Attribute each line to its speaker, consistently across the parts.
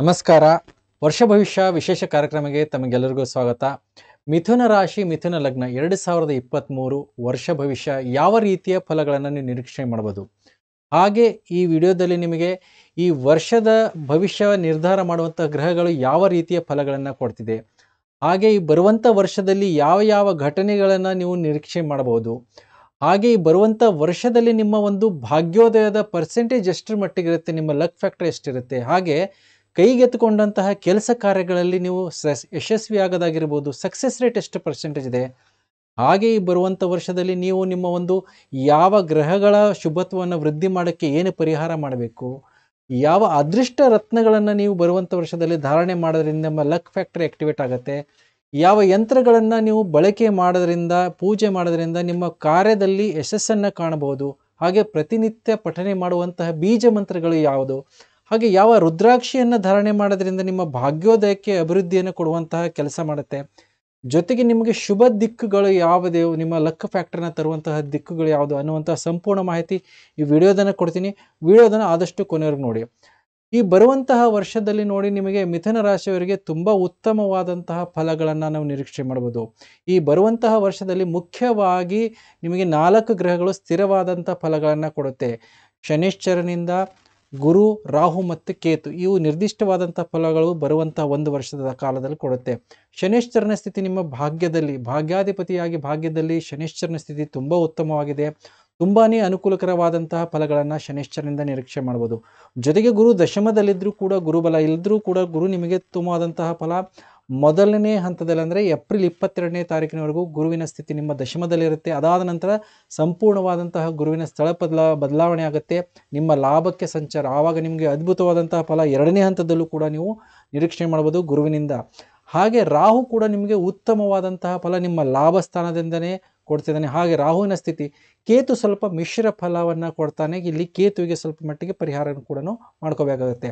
Speaker 1: ನಮಸ್ಕಾರ ವರ್ಷ ಭವಿಷ್ಯ ವಿಶೇಷ ಕಾರ್ಯಕ್ರಮಕ್ಕೆ ತಮಗೆಲ್ಲರಿಗೂ ಸ್ವಾಗತ ಮಿಥುನ ರಾಶಿ ಮಿಥುನ ಲಗ್ನ ಎರಡು ಸಾವಿರದ ಇಪ್ಪತ್ತ್ಮೂರು ವರ್ಷ ಭವಿಷ್ಯ ಯಾವ ರೀತಿಯ ಫಲಗಳನ್ನು ನೀವು ನಿರೀಕ್ಷೆ ಮಾಡಬಹುದು ಹಾಗೆ ಈ ವಿಡಿಯೋದಲ್ಲಿ ನಿಮಗೆ ಈ ವರ್ಷದ ಭವಿಷ್ಯ ನಿರ್ಧಾರ ಮಾಡುವಂಥ ಗ್ರಹಗಳು ಯಾವ ರೀತಿಯ ಫಲಗಳನ್ನು ಕೊಡ್ತಿದೆ ಹಾಗೆ ಈ ಬರುವಂಥ ವರ್ಷದಲ್ಲಿ ಯಾವ ಯಾವ ಘಟನೆಗಳನ್ನು ನೀವು ನಿರೀಕ್ಷೆ ಮಾಡಬಹುದು ಹಾಗೆ ಈ ಬರುವಂಥ ವರ್ಷದಲ್ಲಿ ನಿಮ್ಮ ಒಂದು ಭಾಗ್ಯೋದಯದ ಪರ್ಸೆಂಟೇಜ್ ಎಷ್ಟರ ಮಟ್ಟಿಗಿರುತ್ತೆ ನಿಮ್ಮ ಲಕ್ ಫ್ಯಾಕ್ಟರ್ ಎಷ್ಟಿರುತ್ತೆ ಹಾಗೆ ಕೈಗೆತ್ತಿಕೊಂಡಂತಹ ಕೆಲಸ ಕಾರ್ಯಗಳಲ್ಲಿ ನೀವು ಸಸ್ ಆಗೋದಾಗಿರ್ಬೋದು ಸಕ್ಸಸ್ ರೇಟ್ ಎಷ್ಟು ಪರ್ಸೆಂಟೇಜ್ ಇದೆ ಹಾಗೆ ಈ ಬರುವಂಥ ವರ್ಷದಲ್ಲಿ ನೀವು ನಿಮ್ಮ ಒಂದು ಯಾವ ಗ್ರಹಗಳ ಶುಭತ್ವವನ್ನು ವೃದ್ಧಿ ಮಾಡೋಕ್ಕೆ ಏನು ಪರಿಹಾರ ಮಾಡಬೇಕು ಯಾವ ಅದೃಷ್ಟ ರತ್ನಗಳನ್ನು ನೀವು ಬರುವಂಥ ವರ್ಷದಲ್ಲಿ ಧಾರಣೆ ಮಾಡೋದ್ರಿಂದ ನಿಮ್ಮ ಲಕ್ ಫ್ಯಾಕ್ಟ್ರಿ ಆ್ಯಕ್ಟಿವೇಟ್ ಆಗುತ್ತೆ ಯಾವ ಯಂತ್ರಗಳನ್ನು ನೀವು ಬಳಕೆ ಮಾಡೋದ್ರಿಂದ ಪೂಜೆ ಮಾಡೋದರಿಂದ ನಿಮ್ಮ ಕಾರ್ಯದಲ್ಲಿ ಯಶಸ್ಸನ್ನು ಕಾಣಬಹುದು ಹಾಗೆ ಪ್ರತಿನಿತ್ಯ ಪಠನೆ ಮಾಡುವಂತಹ ಬೀಜ ಮಂತ್ರಗಳು ಯಾವುದು ಹಾಗೆ ಯಾವ ರುದ್ರಾಕ್ಷಿಯನ್ನು ಧಾರಣೆ ಮಾಡೋದ್ರಿಂದ ನಿಮ್ಮ ಭಾಗ್ಯೋದಯಕ್ಕೆ ಅಭಿವೃದ್ಧಿಯನ್ನು ಕೊಡುವಂತಹ ಕೆಲಸ ಮಾಡುತ್ತೆ ಜೊತೆಗೆ ನಿಮಗೆ ಶುಭ ದಿಕ್ಕುಗಳು ಯಾವುದೇ ನಿಮ್ಮ ಲಕ್ ಫ್ಯಾಕ್ಟರ್ನ ತರುವಂತಹ ದಿಕ್ಕುಗಳು ಯಾವುದು ಅನ್ನುವಂತಹ ಸಂಪೂರ್ಣ ಮಾಹಿತಿ ಈ ವಿಡಿಯೋದನ್ನು ಕೊಡ್ತೀನಿ ವಿಡಿಯೋದನ್ನು ಆದಷ್ಟು ಕೊನೆಯವ್ರಿಗೆ ನೋಡಿ ಈ ಬರುವಂತಹ ವರ್ಷದಲ್ಲಿ ನೋಡಿ ನಿಮಗೆ ಮಿಥುನ ರಾಶಿಯವರಿಗೆ ತುಂಬ ಉತ್ತಮವಾದಂತಹ ಫಲಗಳನ್ನು ನಾವು ನಿರೀಕ್ಷೆ ಮಾಡ್ಬೋದು ಈ ಬರುವಂತಹ ವರ್ಷದಲ್ಲಿ ಮುಖ್ಯವಾಗಿ ನಿಮಗೆ ನಾಲ್ಕು ಗ್ರಹಗಳು ಸ್ಥಿರವಾದಂಥ ಫಲಗಳನ್ನು ಕೊಡುತ್ತೆ ಶನಿಶ್ಚರನಿಂದ ಗುರು ರಾಹು ಮತ್ತು ಕೇತು ಇವು ನಿರ್ದಿಷ್ಟವಾದಂಥ ಫಲಗಳು ಬರುವಂಥ ಒಂದು ವರ್ಷದ ಕಾಲದಲ್ಲಿ ಕೊಡುತ್ತೆ ಶನೇಶ್ವರನ ಸ್ಥಿತಿ ನಿಮ್ಮ ಭಾಗ್ಯದಲ್ಲಿ ಭಾಗ್ಯಾಧಿಪತಿಯಾಗಿ ಭಾಗ್ಯದಲ್ಲಿ ಶನೇಶ್ವರನ ಸ್ಥಿತಿ ತುಂಬ ಉತ್ತಮವಾಗಿದೆ ತುಂಬಾ ಅನುಕೂಲಕರವಾದಂತಹ ಫಲಗಳನ್ನು ಶನೇಶ್ವರನಿಂದ ನಿರೀಕ್ಷೆ ಮಾಡ್ಬೋದು ಜೊತೆಗೆ ಗುರು ದಶಮದಲ್ಲಿದ್ದರೂ ಕೂಡ ಗುರುಬಲ ಇಲ್ಲದ್ರೂ ಕೂಡ ಗುರು ನಿಮಗೆ ಉತ್ತಮವಾದಂತಹ ಫಲ ಮೊದಲನೇ ಹಂತದಲ್ಲಿ ಅಂದರೆ ಏಪ್ರಿಲ್ ಇಪ್ಪತ್ತೆರಡನೇ ತಾರೀಕಿನವರೆಗೂ ಗುರುವಿನ ಸ್ಥಿತಿ ನಿಮ್ಮ ದಶಮದಲ್ಲಿರುತ್ತೆ ಅದಾದ ನಂತರ ಸಂಪೂರ್ಣವಾದಂತಹ ಗುರುವಿನ ಸ್ಥಳ ಬದಲಾ ಬದಲಾವಣೆ ಆಗುತ್ತೆ ನಿಮ್ಮ ಲಾಭಕ್ಕೆ ಸಂಚಾರ ಆವಾಗ ನಿಮಗೆ ಅದ್ಭುತವಾದಂತಹ ಫಲ ಎರಡನೇ ಹಂತದಲ್ಲೂ ಕೂಡ ನೀವು ನಿರೀಕ್ಷಣೆ ಮಾಡ್ಬೋದು ಗುರುವಿನಿಂದ ಹಾಗೆ ರಾಹು ಕೂಡ ನಿಮಗೆ ಉತ್ತಮವಾದಂತಹ ಫಲ ನಿಮ್ಮ ಲಾಭ ಸ್ಥಾನದಿಂದನೇ ಕೊಡ್ತಿದ್ದಾನೆ ಹಾಗೆ ರಾಹುವಿನ ಸ್ಥಿತಿ ಕೇತು ಸ್ವಲ್ಪ ಮಿಶ್ರ ಫಲವನ್ನು ಕೊಡ್ತಾನೆ ಇಲ್ಲಿ ಕೇತುವಿಗೆ ಸ್ವಲ್ಪ ಮಟ್ಟಿಗೆ ಪರಿಹಾರವನ್ನು ಕೂಡ ಮಾಡ್ಕೋಬೇಕಾಗುತ್ತೆ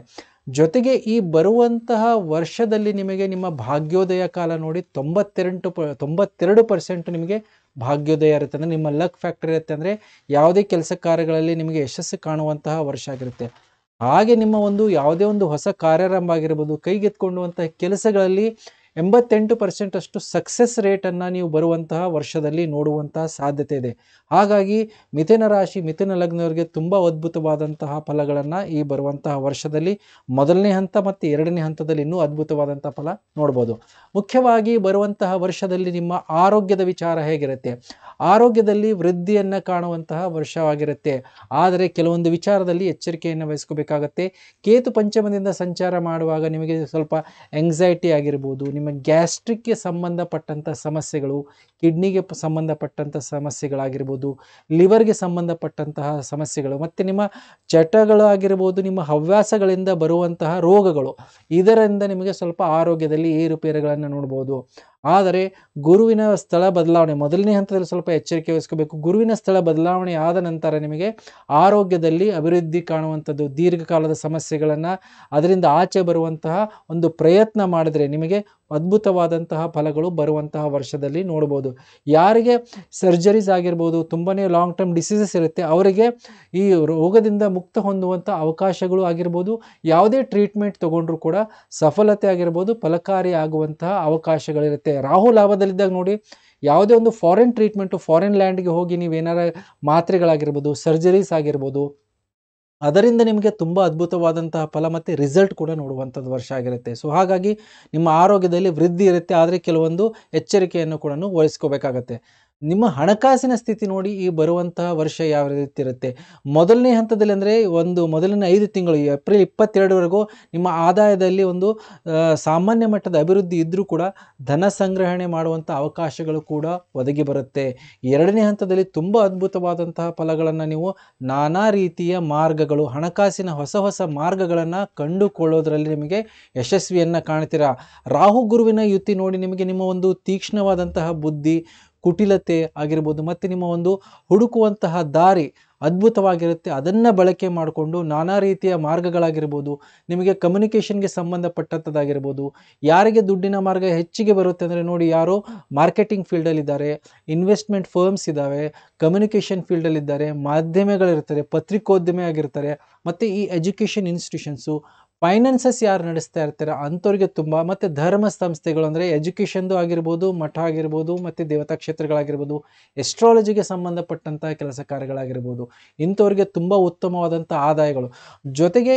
Speaker 1: ಜೊತೆಗೆ ಈ ಬರುವಂತಹ ವರ್ಷದಲ್ಲಿ ನಿಮಗೆ ನಿಮ್ಮ ಭಾಗ್ಯೋದಯ ಕಾಲ ನೋಡಿ ತೊಂಬತ್ತೆಂಟು ಪ ತೊಂಬತ್ತೆರಡು ಪರ್ಸೆಂಟ್ ನಿಮಗೆ ಭಾಗ್ಯೋದಯ ಇರುತ್ತೆ ಅಂದರೆ ನಿಮ್ಮ ಲಕ್ ಫ್ಯಾಕ್ಟರ್ ಇರುತ್ತೆ ಅಂದರೆ ಯಾವುದೇ ಕೆಲಸ ಕಾರ್ಯಗಳಲ್ಲಿ ನಿಮಗೆ ಯಶಸ್ಸು ಕಾಣುವಂತಹ ವರ್ಷ ಆಗಿರುತ್ತೆ ಹಾಗೆ ನಿಮ್ಮ ಒಂದು ಯಾವುದೇ ಒಂದು ಹೊಸ ಕಾರ್ಯಾರಂಭ ಆಗಿರ್ಬೋದು ಕೈಗೆತ್ಕೊಂಡುವಂತಹ ಕೆಲಸಗಳಲ್ಲಿ ಎಂಬತ್ತೆಂಟು ಪರ್ಸೆಂಟ್ ಅಷ್ಟು ಸಕ್ಸೆಸ್ ರೇಟನ್ನು ನೀವು ಬರುವಂತಹ ವರ್ಷದಲ್ಲಿ ನೋಡುವಂತಹ ಸಾಧ್ಯತೆ ಇದೆ ಹಾಗಾಗಿ ಮಿಥುನ ರಾಶಿ ಮಿಥುನ ಲಗ್ನವರಿಗೆ ತುಂಬ ಅದ್ಭುತವಾದಂತಹ ಫಲಗಳನ್ನು ಈ ಬರುವಂತಹ ವರ್ಷದಲ್ಲಿ ಮೊದಲನೇ ಹಂತ ಮತ್ತು ಎರಡನೇ ಹಂತದಲ್ಲಿ ಇನ್ನೂ ಅದ್ಭುತವಾದಂಥ ಫಲ ನೋಡ್ಬೋದು ಮುಖ್ಯವಾಗಿ ಬರುವಂತಹ ವರ್ಷದಲ್ಲಿ ನಿಮ್ಮ ಆರೋಗ್ಯದ ವಿಚಾರ ಹೇಗಿರುತ್ತೆ ಆರೋಗ್ಯದಲ್ಲಿ ವೃದ್ಧಿಯನ್ನು ಕಾಣುವಂತಹ ವರ್ಷವಾಗಿರುತ್ತೆ ಆದರೆ ಕೆಲವೊಂದು ವಿಚಾರದಲ್ಲಿ ಎಚ್ಚರಿಕೆಯನ್ನು ವಹಿಸ್ಕೋಬೇಕಾಗತ್ತೆ ಕೇತು ಪಂಚಮದಿಂದ ಸಂಚಾರ ಮಾಡುವಾಗ ನಿಮಗೆ ಸ್ವಲ್ಪ ಎಂಗ್ಸೈಟಿ ಆಗಿರ್ಬೋದು ನಿಮ್ಮ ನಿಮ್ಮ ಗ್ಯಾಸ್ಟ್ರಿಕ್ಗೆ ಸಂಬಂಧಪಟ್ಟಂಥ ಸಮಸ್ಯೆಗಳು ಕಿಡ್ನಿಗೆ ಸಂಬಂಧಪಟ್ಟಂಥ ಸಮಸ್ಯೆಗಳಾಗಿರ್ಬೋದು ಲಿವರ್ಗೆ ಸಂಬಂಧಪಟ್ಟಂತಹ ಸಮಸ್ಯೆಗಳು ಮತ್ತು ನಿಮ್ಮ ಆಗಿರ್ಬೋದು ನಿಮ್ಮ ಹವ್ಯಾಸಗಳಿಂದ ಬರುವಂತಹ ರೋಗಗಳು ಇದರಿಂದ ನಿಮಗೆ ಸ್ವಲ್ಪ ಆರೋಗ್ಯದಲ್ಲಿ ಏರುಪೇರುಗಳನ್ನು ನೋಡ್ಬೋದು ಆದರೆ ಗುರುವಿನ ಸ್ಥಳ ಬದಲಾವಣೆ ಮೊದಲನೇ ಹಂತದಲ್ಲಿ ಸ್ವಲ್ಪ ಎಚ್ಚರಿಕೆ ವಹಿಸ್ಕೋಬೇಕು ಗುರುವಿನ ಸ್ಥಳ ಬದಲಾವಣೆ ಆದ ನಂತರ ನಿಮಗೆ ಆರೋಗ್ಯದಲ್ಲಿ ಅಭಿವೃದ್ಧಿ ಕಾಣುವಂಥದ್ದು ದೀರ್ಘಕಾಲದ ಸಮಸ್ಯೆಗಳನ್ನು ಅದರಿಂದ ಆಚೆ ಬರುವಂತಹ ಒಂದು ಪ್ರಯತ್ನ ಮಾಡಿದರೆ ನಿಮಗೆ ಅದ್ಭುತವಾದಂತಹ ಫಲಗಳು ಬರುವಂತಹ ವರ್ಷದಲ್ಲಿ ನೋಡ್ಬೋದು ಯಾರಿಗೆ ಸರ್ಜರೀಸ್ ಆಗಿರ್ಬೋದು ತುಂಬಾ ಲಾಂಗ್ ಟರ್ಮ್ ಡಿಸೀಸಸ್ ಇರುತ್ತೆ ಅವರಿಗೆ ಈ ರೋಗದಿಂದ ಮುಕ್ತ ಹೊಂದುವಂಥ ಅವಕಾಶಗಳು ಆಗಿರ್ಬೋದು ಯಾವುದೇ ಟ್ರೀಟ್ಮೆಂಟ್ ತೊಗೊಂಡ್ರೂ ಕೂಡ ಸಫಲತೆ ಆಗಿರ್ಬೋದು ಫಲಕಾರಿ ಆಗುವಂತಹ ಅವಕಾಶಗಳಿರುತ್ತೆ ರಾಹುಲ್ ರಾಹು ಲಾಭದಲ್ಲಿದ್ದಾಗ ನೋಡಿ ಯಾವುದೇ ಒಂದು ಫಾರಿನ್ ಟ್ರೀಟ್ಮೆಂಟು ಫಾರಿನ್ ಗೆ ಹೋಗಿ ನೀವು ಏನಾರ ಮಾತ್ರೆಗಳಾಗಿರ್ಬೋದು ಸರ್ಜರೀಸ್ ಆಗಿರ್ಬೋದು ಅದರಿಂದ ನಿಮಗೆ ತುಂಬ ಅದ್ಭುತವಾದಂತಹ ಫಲ ಮತ್ತು ರಿಸಲ್ಟ್ ಕೂಡ ನೋಡುವಂಥದ್ದು ವರ್ಷ ಆಗಿರುತ್ತೆ ಸೊ ಹಾಗಾಗಿ ನಿಮ್ಮ ಆರೋಗ್ಯದಲ್ಲಿ ವೃದ್ಧಿ ಇರುತ್ತೆ ಆದರೆ ಕೆಲವೊಂದು ಎಚ್ಚರಿಕೆಯನ್ನು ಕೂಡ ವಹಿಸ್ಕೋಬೇಕಾಗತ್ತೆ ನಿಮ್ಮ ಹಣಕಾಸಿನ ಸ್ಥಿತಿ ನೋಡಿ ಈ ಬರುವಂತಹ ವರ್ಷ ಯಾವ ರೀತಿ ಇರುತ್ತೆ ಮೊದಲನೇ ಹಂತದಲ್ಲಿ ಅಂದರೆ ಒಂದು ಮೊದಲನೇ ಐದು ತಿಂಗಳು ಏಪ್ರಿಲ್ ಇಪ್ಪತ್ತೆರಡವರೆಗೂ ನಿಮ್ಮ ಆದಾಯದಲ್ಲಿ ಒಂದು ಸಾಮಾನ್ಯ ಮಟ್ಟದ ಅಭಿವೃದ್ಧಿ ಇದ್ದರೂ ಕೂಡ ಧನ ಸಂಗ್ರಹಣೆ ಮಾಡುವಂಥ ಅವಕಾಶಗಳು ಕೂಡ ಒದಗಿ ಬರುತ್ತೆ ಎರಡನೇ ಹಂತದಲ್ಲಿ ತುಂಬ ಅದ್ಭುತವಾದಂತಹ ಫಲಗಳನ್ನು ನೀವು ನಾನಾ ರೀತಿಯ ಮಾರ್ಗಗಳು ಹಣಕಾಸಿನ ಹೊಸ ಹೊಸ ಮಾರ್ಗಗಳನ್ನು ಕಂಡುಕೊಳ್ಳೋದ್ರಲ್ಲಿ ನಿಮಗೆ ಯಶಸ್ವಿಯನ್ನು ಕಾಣ್ತೀರಾ ರಾಹು ಗುರುವಿನ ಯುತಿ ನೋಡಿ ನಿಮಗೆ ನಿಮ್ಮ ಒಂದು ತೀಕ್ಷ್ಣವಾದಂತಹ ಬುದ್ಧಿ ಕುಟಿಲತೆ ಆಗಿರ್ಬೋದು ಮತ್ತು ನಿಮ್ಮ ಒಂದು ಹುಡುಕುವಂತಹ ದಾರಿ ಅದ್ಭುತವಾಗಿರುತ್ತೆ ಅದನ್ನು ಬಳಕೆ ಮಾಡಿಕೊಂಡು ನಾನಾ ರೀತಿಯ ಮಾರ್ಗಗಳಾಗಿರ್ಬೋದು ನಿಮಗೆ ಕಮ್ಯುನಿಕೇಷನ್ಗೆ ಸಂಬಂಧಪಟ್ಟಂಥದ್ದಾಗಿರ್ಬೋದು ಯಾರಿಗೆ ದುಡ್ಡಿನ ಮಾರ್ಗ ಹೆಚ್ಚಿಗೆ ಬರುತ್ತೆ ಅಂದರೆ ನೋಡಿ ಯಾರು ಮಾರ್ಕೆಟಿಂಗ್ ಫೀಲ್ಡಲ್ಲಿದ್ದಾರೆ ಇನ್ವೆಸ್ಟ್ಮೆಂಟ್ ಫರ್ಮ್ಸ್ ಇದ್ದಾವೆ ಕಮ್ಯುನಿಕೇಷನ್ ಫೀಲ್ಡಲ್ಲಿದ್ದಾರೆ ಮಾಧ್ಯಮಗಳಿರ್ತಾರೆ ಪತ್ರಿಕೋದ್ಯಮಿ ಆಗಿರ್ತಾರೆ ಮತ್ತು ಈ ಎಜುಕೇಷನ್ ಇನ್ಸ್ಟಿಟ್ಯೂಷನ್ಸು ಫೈನಾನ್ಸಸ್ ಯಾರು ನಡೆಸ್ತಾ ಇರ್ತಾರೆ ಅಂಥವ್ರಿಗೆ ತುಂಬ ಮತ್ತು ಧರ್ಮ ಸಂಸ್ಥೆಗಳು ಅಂದರೆ ಎಜುಕೇಷನ್ದು ಆಗಿರ್ಬೋದು ಮಠ ಆಗಿರ್ಬೋದು ಮತ್ತು ದೇವತಾ ಕ್ಷೇತ್ರಗಳಾಗಿರ್ಬೋದು ಎಸ್ಟ್ರಾಲಜಿಗೆ ಸಂಬಂಧಪಟ್ಟಂಥ ಕೆಲಸ ಕಾರ್ಯಗಳಾಗಿರ್ಬೋದು ಇಂಥವ್ರಿಗೆ ತುಂಬ ಉತ್ತಮವಾದಂಥ ಆದಾಯಗಳು ಜೊತೆಗೆ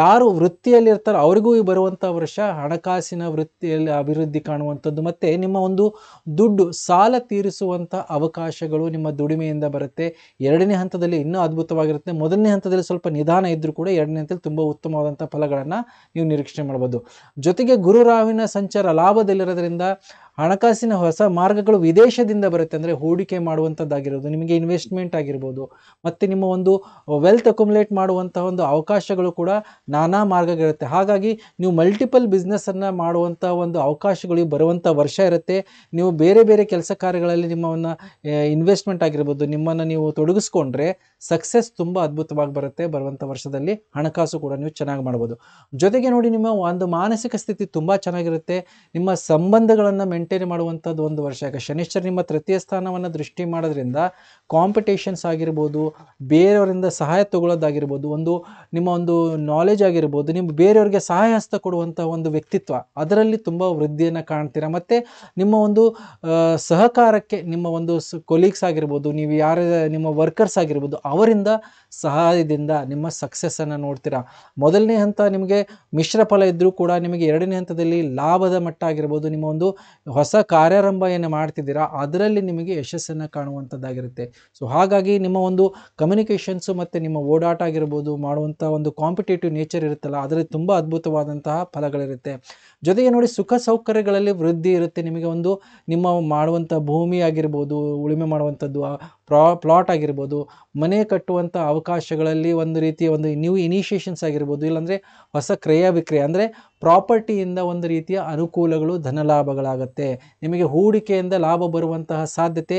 Speaker 1: ಯಾರು ವೃತ್ತಿಯಲ್ಲಿರ್ತಾರೋ ಅವ್ರಿಗೂ ಅವ್ರಿಗೂ ಬರುವಂಥ ವರ್ಷ ಹಣಕಾಸಿನ ವೃತ್ತಿಯಲ್ಲಿ ಅಭಿವೃದ್ಧಿ ಕಾಣುವಂಥದ್ದು ಮತ್ತು ನಿಮ್ಮ ಒಂದು ದುಡ್ಡು ಸಾಲ ತೀರಿಸುವಂಥ ಅವಕಾಶಗಳು ನಿಮ್ಮ ದುಡಿಮೆಯಿಂದ ಬರುತ್ತೆ ಎರಡನೇ ಹಂತದಲ್ಲಿ ಇನ್ನೂ ಅದ್ಭುತವಾಗಿರುತ್ತೆ ಮೊದಲನೇ ಹಂತದಲ್ಲಿ ಸ್ವಲ್ಪ ನಿಧಾನ ಇದ್ದರೂ ಕೂಡ ಎರಡನೇ ಹಂತದಲ್ಲಿ ತುಂಬ ಉತ್ತಮವಾದಂಥ ಫಲಗಳು ಫಲಗಳನ್ನು ನೀವು ನಿರೀಕ್ಷಣೆ ಮಾಡ್ಬೋದು ಜೊತೆಗೆ ಗುರುರಾವಿನ ಸಂಚಾರ ಲಾಭದಲ್ಲಿರೋದ್ರಿಂದ ಹಣಕಾಸಿನ ಹೊಸ ಮಾರ್ಗಗಳು ವಿದೇಶದಿಂದ ಬರುತ್ತೆ ಅಂದರೆ ಹೂಡಿಕೆ ಮಾಡುವಂಥದ್ದಾಗಿರ್ಬೋದು ನಿಮಗೆ ಇನ್ವೆಸ್ಟ್ಮೆಂಟ್ ಆಗಿರ್ಬೋದು ಮತ್ತು ನಿಮ್ಮ ಒಂದು ವೆಲ್ತ್ ಅಕ್ಯುಮುಲೇಟ್ ಮಾಡುವಂಥ ಒಂದು ಅವಕಾಶಗಳು ಕೂಡ ನಾನಾ ಮಾರ್ಗಗಳಿರುತ್ತೆ ಹಾಗಾಗಿ ನೀವು ಮಲ್ಟಿಪಲ್ ಬಿಸ್ನೆಸ್ಸನ್ನು ಮಾಡುವಂಥ ಒಂದು ಅವಕಾಶಗಳು ಬರುವಂಥ ವರ್ಷ ಇರುತ್ತೆ ನೀವು ಬೇರೆ ಬೇರೆ ಕೆಲಸ ಕಾರ್ಯಗಳಲ್ಲಿ ನಿಮ್ಮವನ್ನು ಇನ್ವೆಸ್ಟ್ಮೆಂಟ್ ಆಗಿರ್ಬೋದು ನಿಮ್ಮನ್ನು ನೀವು ತೊಡಗಿಸ್ಕೊಂಡ್ರೆ ಸಕ್ಸಸ್ ತುಂಬ ಅದ್ಭುತವಾಗಿ ಬರುತ್ತೆ ಬರುವಂಥ ವರ್ಷದಲ್ಲಿ ಹಣಕಾಸು ಕೂಡ ನೀವು ಚೆನ್ನಾಗಿ ಮಾಡ್ಬೋದು ಜೊತೆಗೆ ನೋಡಿ ನಿಮ್ಮ ಒಂದು ಮಾನಸಿಕ ಸ್ಥಿತಿ ತುಂಬ ಚೆನ್ನಾಗಿರುತ್ತೆ ನಿಮ್ಮ ಸಂಬಂಧಗಳನ್ನು ಮೆಂಟ್ ಮೇಂಟೈನ್ ಮಾಡುವಂಥದ್ದು ಒಂದು ವರ್ಷ ಯಾಕೆ ಶನಿಶ್ಚರ್ ನಿಮ್ಮ ತೃತೀಯ ಸ್ಥಾನವನ್ನು ದೃಷ್ಟಿ ಮಾಡೋದ್ರಿಂದ ಕಾಂಪಿಟೇಷನ್ಸ್ ಆಗಿರ್ಬೋದು ಬೇರೆಯವರಿಂದ ಸಹಾಯ ತಗೊಳ್ಳೋದಾಗಿರ್ಬೋದು ಒಂದು ನಿಮ್ಮ ಒಂದು ನಾಲೆಜ್ ಆಗಿರ್ಬೋದು ನಿಮ್ಮ ಬೇರೆಯವರಿಗೆ ಸಹಾಯ ಹಸ್ತ ಕೊಡುವಂಥ ಒಂದು ವ್ಯಕ್ತಿತ್ವ ಅದರಲ್ಲಿ ತುಂಬ ವೃದ್ಧಿಯನ್ನು ಕಾಣ್ತೀರಾ ಮತ್ತು ನಿಮ್ಮ ಒಂದು ಸಹಕಾರಕ್ಕೆ ನಿಮ್ಮ ಒಂದು ಕೊಲೀಗ್ಸ್ ಆಗಿರ್ಬೋದು ನೀವು ಯಾರ ನಿಮ್ಮ ವರ್ಕರ್ಸ್ ಆಗಿರ್ಬೋದು ಅವರಿಂದ ಸಹಾಯದಿಂದ ನಿಮ್ಮ ಸಕ್ಸಸ್ಸನ್ನು ನೋಡ್ತೀರಾ ಮೊದಲನೇ ಹಂತ ನಿಮಗೆ ಮಿಶ್ರ ಫಲ ಇದ್ದರೂ ಕೂಡ ನಿಮಗೆ ಎರಡನೇ ಹಂತದಲ್ಲಿ ಲಾಭದ ಮಟ್ಟ ಆಗಿರ್ಬೋದು ನಿಮ್ಮ ಒಂದು ಹೊಸ ಕಾರ್ಯಾರಂಭ ಏನು ಮಾಡ್ತಿದ್ದೀರಾ ಅದರಲ್ಲಿ ನಿಮಗೆ ಯಶಸ್ಸನ್ನು ಕಾಣುವಂಥದ್ದಾಗಿರುತ್ತೆ ಸೊ ಹಾಗಾಗಿ ನಿಮ್ಮ ಒಂದು ಕಮ್ಯುನಿಕೇಷನ್ಸು ಮತ್ತು ನಿಮ್ಮ ಓಡಾಟ ಆಗಿರ್ಬೋದು ಮಾಡುವಂಥ ಒಂದು ಕಾಂಪಿಟೇಟಿವ್ ನೇಚರ್ ಇರುತ್ತಲ್ಲ ಅದರಲ್ಲಿ ತುಂಬ ಅದ್ಭುತವಾದಂತಹ ಫಲಗಳಿರುತ್ತೆ ಜೊತೆಗೆ ನೋಡಿ ಸುಖ ಸೌಕರ್ಯಗಳಲ್ಲಿ ವೃದ್ಧಿ ಇರುತ್ತೆ ನಿಮಗೆ ಒಂದು ನಿಮ್ಮ ಮಾಡುವಂಥ ಭೂಮಿ ಆಗಿರ್ಬೋದು ಉಳುಮೆ ಮಾಡುವಂಥದ್ದು ಪ್ರಾ ಪ್ಲಾಟ್ ಆಗಿರ್ಬೋದು ಮನೆ ಕಟ್ಟುವಂಥ ಅವಕಾಶಗಳಲ್ಲಿ ಒಂದು ರೀತಿಯ ಒಂದು ನ್ಯೂ ಇನಿಷಿಯೇಷನ್ಸ್ ಆಗಿರ್ಬೋದು ಇಲ್ಲಾಂದರೆ ಹೊಸ ಕ್ರಯ ವಿಕ್ರಯ ಅಂದರೆ ಪ್ರಾಪರ್ಟಿಯಿಂದ ಒಂದು ರೀತಿಯ ಅನುಕೂಲಗಳು ಧನಲಾಭಗಳಾಗತ್ತೆ ನಿಮಗೆ ಹೂಡಿಕೆಯಿಂದ ಲಾಭ ಬರುವಂತಹ ಸಾಧ್ಯತೆ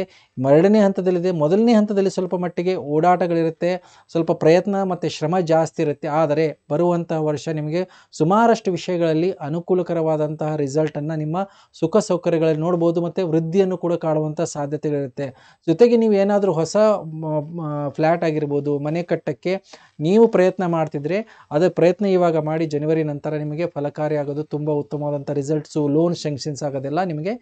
Speaker 1: ಎರಡನೇ ಹಂತದಲ್ಲಿದೆ ಮೊದಲನೇ ಹಂತದಲ್ಲಿ ಸ್ವಲ್ಪ ಮಟ್ಟಿಗೆ ಓಡಾಟಗಳಿರುತ್ತೆ ಸ್ವಲ್ಪ ಪ್ರಯತ್ನ ಮತ್ತು ಶ್ರಮ ಜಾಸ್ತಿ ಇರುತ್ತೆ ಆದರೆ ಬರುವಂತಹ ವರ್ಷ ನಿಮಗೆ ಸುಮಾರಷ್ಟು ವಿಷಯಗಳಲ್ಲಿ ಅನುಕೂಲಕರವಾದಂತಹ ರಿಸಲ್ಟನ್ನು ನಿಮ್ಮ ಸುಖ ಸೌಕರ್ಯಗಳಲ್ಲಿ ನೋಡ್ಬೋದು ಮತ್ತು ವೃದ್ಧಿಯನ್ನು ಕೂಡ ಕಾಣುವಂಥ ಸಾಧ್ಯತೆಗಳಿರುತ್ತೆ ಜೊತೆಗೆ ನೀವು ಏನಾದರೂ ಏನಾದರೂ ಹೊಸ ಫ್ಲ್ಯಾಟ್ ಆಗಿರ್ಬೋದು ಮನೆ ಕಟ್ಟಕ್ಕೆ ನೀವು ಪ್ರಯತ್ನ ಮಾಡ್ತಿದ್ರೆ ಅದೇ ಪ್ರಯತ್ನ ಇವಾಗ ಮಾಡಿ ಜನವರಿ ನಂತರ ನಿಮಗೆ ಫಲಕಾರಿ ಆಗೋದು ತುಂಬ ಉತ್ತಮವಾದಂಥ ರಿಸಲ್ಟ್ಸು ಲೋನ್ ಶಂಕ್ಷನ್ಸ್ ಆಗೋದೆಲ್ಲ ನಿಮಗೆ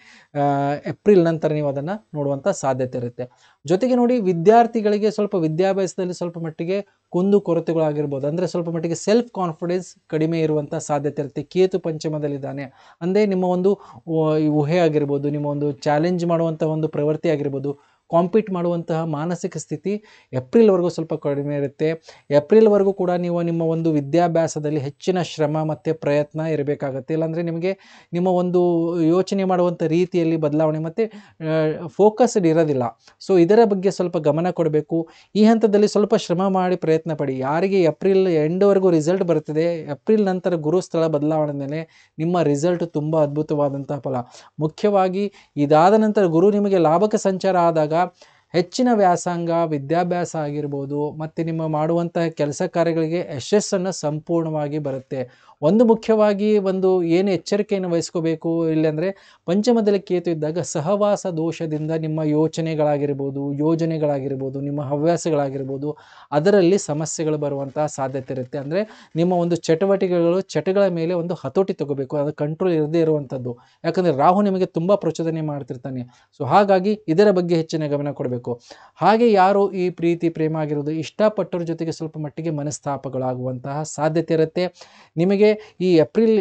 Speaker 1: ಏಪ್ರಿಲ್ ನಂತರ ನೀವು ಅದನ್ನು ನೋಡುವಂಥ ಸಾಧ್ಯತೆ ಇರುತ್ತೆ ಜೊತೆಗೆ ನೋಡಿ ವಿದ್ಯಾರ್ಥಿಗಳಿಗೆ ಸ್ವಲ್ಪ ವಿದ್ಯಾಭ್ಯಾಸದಲ್ಲಿ ಸ್ವಲ್ಪ ಮಟ್ಟಿಗೆ ಕುಂದು ಕೊರತೆಗಳಾಗಿರ್ಬೋದು ಅಂದರೆ ಸ್ವಲ್ಪ ಮಟ್ಟಿಗೆ ಸೆಲ್ಫ್ ಕಾನ್ಫಿಡೆನ್ಸ್ ಕಡಿಮೆ ಇರುವಂಥ ಸಾಧ್ಯತೆ ಇರುತ್ತೆ ಕೇತು ಪಂಚಮದಲ್ಲಿದ್ದಾನೆ ಅಂದರೆ ನಿಮ್ಮ ಒಂದು ಊಹೆ ಆಗಿರ್ಬೋದು ನಿಮ್ಮ ಒಂದು ಚಾಲೆಂಜ್ ಮಾಡುವಂಥ ಒಂದು ಪ್ರವೃತ್ತಿ ಆಗಿರ್ಬೋದು ಕಾಂಪೀಟ್ ಮಾಡುವಂತಹ ಮಾನಸಿಕ ಸ್ಥಿತಿ ಏಪ್ರಿಲ್ವರೆಗೂ ಸ್ವಲ್ಪ ಕಡಿಮೆ ಇರುತ್ತೆ ಏಪ್ರಿಲ್ವರೆಗೂ ಕೂಡ ನೀವು ನಿಮ್ಮ ಒಂದು ವಿದ್ಯಾಭ್ಯಾಸದಲ್ಲಿ ಹೆಚ್ಚಿನ ಶ್ರಮ ಮತ್ತು ಪ್ರಯತ್ನ ಇರಬೇಕಾಗತ್ತೆ ಇಲ್ಲಾಂದರೆ ನಿಮಗೆ ನಿಮ್ಮ ಒಂದು ಯೋಚನೆ ಮಾಡುವಂಥ ರೀತಿಯಲ್ಲಿ ಬದಲಾವಣೆ ಮತ್ತು ಫೋಕಸ್ಡ್ ಇರೋದಿಲ್ಲ ಸೊ ಇದರ ಬಗ್ಗೆ ಸ್ವಲ್ಪ ಗಮನ ಕೊಡಬೇಕು ಈ ಹಂತದಲ್ಲಿ ಸ್ವಲ್ಪ ಶ್ರಮ ಮಾಡಿ ಪ್ರಯತ್ನ ಪಡಿ ಯಾರಿಗೆ ಏಪ್ರಿಲ್ ಎಂಡ್ವರೆಗೂ ರಿಸಲ್ಟ್ ಬರ್ತದೆ ಏಪ್ರಿಲ್ ನಂತರ ಗುರುಸ್ಥಳ ಬದಲಾವಣೆ ಮೇಲೆ ನಿಮ್ಮ ರಿಸಲ್ಟ್ ತುಂಬ ಅದ್ಭುತವಾದಂತಹ ಫಲ ಮುಖ್ಯವಾಗಿ ಇದಾದ ನಂತರ ಗುರು ನಿಮಗೆ ಲಾಭಕ ಸಂಚಾರ ಆದಾಗ ಹೆಚ್ಚಿನ ವ್ಯಾಸಂಗ ವಿದ್ಯಾಭ್ಯಾಸ ಆಗಿರ್ಬೋದು ಮತ್ತು ನಿಮ್ಮ ಮಾಡುವಂತಹ ಕೆಲಸ ಕಾರ್ಯಗಳಿಗೆ ಯಶಸ್ಸನ್ನು ಸಂಪೂರ್ಣವಾಗಿ ಬರುತ್ತೆ ಒಂದು ಮುಖ್ಯವಾಗಿ ಒಂದು ಏನು ಎಚ್ಚರಿಕೆಯನ್ನು ವಹಿಸ್ಕೋಬೇಕು ಇಲ್ಲಾಂದರೆ ಪಂಚಮದಲ್ಲಿ ಕೇತು ಇದ್ದಾಗ ಸಹವಾಸ ದೋಷದಿಂದ ನಿಮ್ಮ ಯೋಚನೆಗಳಾಗಿರ್ಬೋದು ಯೋಜನೆಗಳಾಗಿರ್ಬೋದು ನಿಮ್ಮ ಹವ್ಯಾಸಗಳಾಗಿರ್ಬೋದು ಅದರಲ್ಲಿ ಸಮಸ್ಯೆಗಳು ಬರುವಂತಹ ಸಾಧ್ಯತೆ ಇರುತ್ತೆ ಅಂದರೆ ನಿಮ್ಮ ಒಂದು ಚಟುವಟಿಕೆಗಳು ಚಟಗಳ ಮೇಲೆ ಒಂದು ಹತೋಟಿ ತಗೋಬೇಕು ಅದು ಕಂಟ್ರೋಲ್ ಇರದೇ ಇರುವಂಥದ್ದು ಯಾಕಂದರೆ ರಾಹು ನಿಮಗೆ ತುಂಬ ಪ್ರಚೋದನೆ ಮಾಡ್ತಿರ್ತಾನೆ ಸೊ ಹಾಗಾಗಿ ಇದರ ಬಗ್ಗೆ ಹೆಚ್ಚಿನ ಗಮನ ಕೊಡಬೇಕು ಹಾಗೆ ಯಾರು ಈ ಪ್ರೀತಿ ಪ್ರೇಮ ಆಗಿರೋದು ಇಷ್ಟಪಟ್ಟವ್ರ ಜೊತೆಗೆ ಸ್ವಲ್ಪ ಮಟ್ಟಿಗೆ ಮನಸ್ತಾಪಗಳಾಗುವಂತಹ ಸಾಧ್ಯತೆ ಇರುತ್ತೆ ನಿಮಗೆ ಈ ಏಪ್ರಿಲ್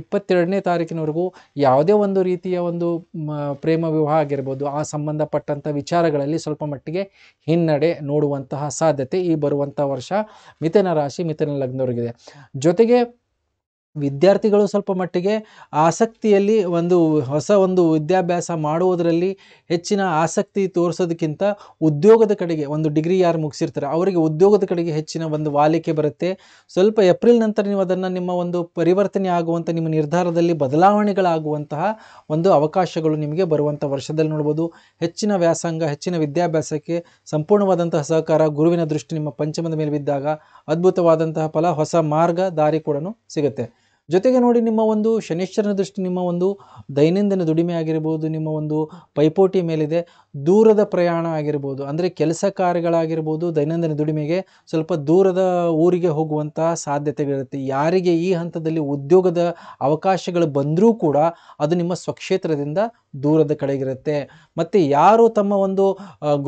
Speaker 1: ಇಪ್ಪತ್ತೆರಡನೇ ತಾರೀಕಿನವರೆಗೂ ಯಾವುದೇ ಒಂದು ರೀತಿಯ ಒಂದು ಪ್ರೇಮ ವಿವಾಹ ಆಗಿರ್ಬೋದು ಆ ಸಂಬಂಧಪಟ್ಟಂಥ ವಿಚಾರಗಳಲ್ಲಿ ಸ್ವಲ್ಪ ಮಟ್ಟಿಗೆ ಹಿನ್ನಡೆ ನೋಡುವಂತಹ ಸಾಧ್ಯತೆ ಈ ಬರುವಂಥ ವರ್ಷ ಮಿಥುನ ರಾಶಿ ಮಿಥುನ ಲಗ್ನವರಿಗಿದೆ ಜೊತೆಗೆ ವಿದ್ಯಾರ್ಥಿಗಳು ಸ್ವಲ್ಪ ಮಟ್ಟಿಗೆ ಆಸಕ್ತಿಯಲ್ಲಿ ಒಂದು ಹೊಸ ಒಂದು ವಿದ್ಯಾಭ್ಯಾಸ ಮಾಡುವುದರಲ್ಲಿ ಹೆಚ್ಚಿನ ಆಸಕ್ತಿ ತೋರಿಸೋದಕ್ಕಿಂತ ಉದ್ಯೋಗದ ಕಡೆಗೆ ಒಂದು ಡಿಗ್ರಿ ಯಾರು ಮುಗಿಸಿರ್ತಾರೆ ಅವರಿಗೆ ಉದ್ಯೋಗದ ಕಡೆಗೆ ಹೆಚ್ಚಿನ ಒಂದು ವಾಲಿಕೆ ಬರುತ್ತೆ ಸ್ವಲ್ಪ ಏಪ್ರಿಲ್ ನಂತರ ನೀವು ಅದನ್ನು ನಿಮ್ಮ ಒಂದು ಪರಿವರ್ತನೆ ಆಗುವಂಥ ನಿಮ್ಮ ನಿರ್ಧಾರದಲ್ಲಿ ಬದಲಾವಣೆಗಳಾಗುವಂತಹ ಒಂದು ಅವಕಾಶಗಳು ನಿಮಗೆ ಬರುವಂಥ ವರ್ಷದಲ್ಲಿ ನೋಡ್ಬೋದು ಹೆಚ್ಚಿನ ವ್ಯಾಸಂಗ ಹೆಚ್ಚಿನ ವಿದ್ಯಾಭ್ಯಾಸಕ್ಕೆ ಸಂಪೂರ್ಣವಾದಂತಹ ಸಹಕಾರ ಗುರುವಿನ ದೃಷ್ಟಿ ನಿಮ್ಮ ಪಂಚಮದ ಮೇಲೆ ಬಿದ್ದಾಗ ಅದ್ಭುತವಾದಂತಹ ಫಲ ಹೊಸ ಮಾರ್ಗ ದಾರಿ ಕೂಡ ಸಿಗುತ್ತೆ ಜೊತೆಗೆ ನೋಡಿ ನಿಮ್ಮ ಒಂದು ಶನಿಶ್ಚರನ ದೃಷ್ಟಿ ನಿಮ್ಮ ಒಂದು ದೈನಂದಿನ ದುಡಿಮೆ ಆಗಿರ್ಬೋದು ನಿಮ್ಮ ಒಂದು ಪೈಪೋಟಿ ಮೇಲಿದೆ ದೂರದ ಪ್ರಯಾಣ ಆಗಿರ್ಬೋದು ಅಂದರೆ ಕೆಲಸ ಕಾರ್ಯಗಳಾಗಿರ್ಬೋದು ದೈನಂದಿನ ದುಡಿಮೆಗೆ ಸ್ವಲ್ಪ ದೂರದ ಊರಿಗೆ ಹೋಗುವಂತಹ ಸಾಧ್ಯತೆಗಳಿರುತ್ತೆ ಯಾರಿಗೆ ಈ ಹಂತದಲ್ಲಿ ಉದ್ಯೋಗದ ಅವಕಾಶಗಳು ಬಂದರೂ ಕೂಡ ಅದು ನಿಮ್ಮ ಸ್ವಕ್ಷೇತ್ರದಿಂದ ದೂರದ ಕಡೆಗಿರುತ್ತೆ ಮತ್ತು ಯಾರು ತಮ್ಮ ಒಂದು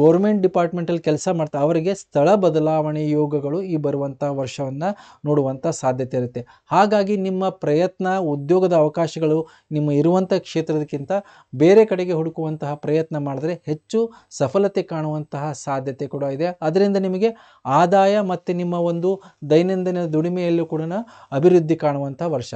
Speaker 1: ಗೌರ್ಮೆಂಟ್ ಡಿಪಾರ್ಟ್ಮೆಂಟಲ್ಲಿ ಕೆಲಸ ಮಾಡ್ತಾ ಅವರಿಗೆ ಸ್ಥಳ ಬದಲಾವಣೆ ಯೋಗಗಳು ಈ ಬರುವಂಥ ವರ್ಷವನ್ನು ನೋಡುವಂಥ ಸಾಧ್ಯತೆ ಇರುತ್ತೆ ಹಾಗಾಗಿ ನಿಮ್ಮ ಪ್ರಯತ್ನ ಉದ್ಯೋಗದ ಅವಕಾಶಗಳು ನಿಮ್ಮ ಇರುವಂಥ ಕ್ಷೇತ್ರದಕ್ಕಿಂತ ಬೇರೆ ಕಡೆಗೆ ಹುಡುಕುವಂತಹ ಪ್ರಯತ್ನ ಮಾಡಿದ್ರೆ ಹೆಚ್ಚು ಸಫಲತೆ ಕಾಣುವಂತಹ ಸಾಧ್ಯತೆ ಕೂಡ ಇದೆ ಅದರಿಂದ ನಿಮಗೆ ಆದಾಯ ಮತ್ತು ನಿಮ್ಮ ಒಂದು ದೈನಂದಿನ ದುಡಿಮೆಯಲ್ಲೂ ಕೂಡ ಅಭಿವೃದ್ಧಿ ಕಾಣುವಂಥ ವರ್ಷ